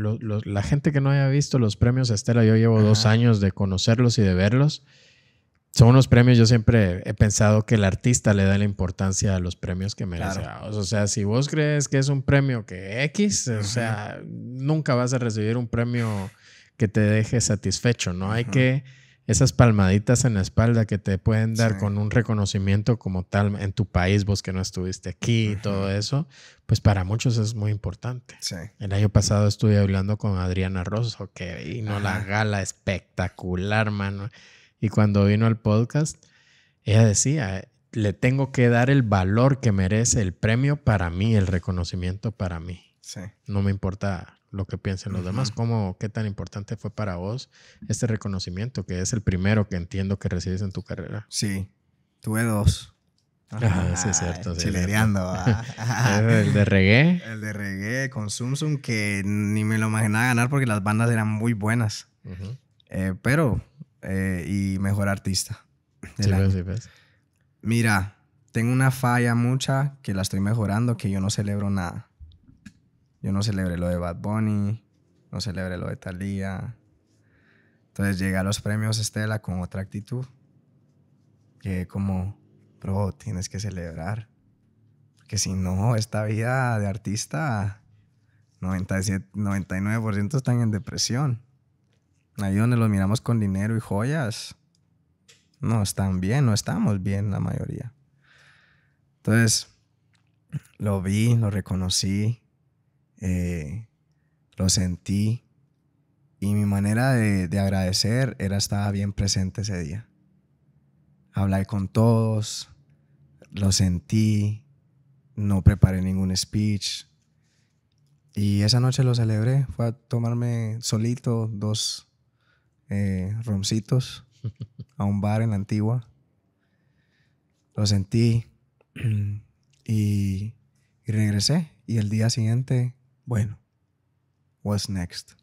la gente que no haya visto los premios Estela, yo llevo dos años de conocerlos y de verlos. Son unos premios, yo siempre he pensado que el artista le da la importancia a los premios que merece. O sea, si vos crees que es un premio que X, o sea, nunca vas a recibir un premio que te deje satisfecho, ¿no? Hay que esas palmaditas en la espalda que te pueden dar con un reconocimiento como tal en tu país, vos que no estuviste aquí y todo eso, pues para muchos es muy importante. El año pasado estuve hablando con Adriana Rosso, que vino la gala espectacular, mano. Y cuando vino al podcast, ella decía, le tengo que dar el valor que merece el premio para mí, el reconocimiento para mí. Sí. No me importa lo que piensen los demás, cómo, qué tan importante fue para vos este reconocimiento, que es el primero que entiendo que recibes en tu carrera. Sí, tuve dos. Ah, sí, es cierto. Ah. el de reggae. El de reggae con Sumsum, que ni me lo imaginaba ganar porque las bandas eran muy buenas. Eh, pero, eh, y mejor artista. Sí, pues, sí, pues Mira, tengo una falla mucha que la estoy mejorando, que yo no celebro nada. Yo no celebré lo de Bad Bunny, no celebré lo de Thalía. Entonces llegué a los premios Estela con otra actitud. Que como, bro, tienes que celebrar. Que si no, esta vida de artista, 97, 99% están en depresión. Ahí donde los miramos con dinero y joyas, no están bien, no estamos bien la mayoría. Entonces, lo vi, lo reconocí, eh, lo sentí y mi manera de, agradecer era estar bien presente ese día. Hablar con todos, lo sentí, no preparé ningún speech. Y esa noche lo celebré, fue a tomarme solito dos eh, romcitos a un bar en la antigua. Lo sentí y, regresé. Y el día siguiente, bueno, what's next?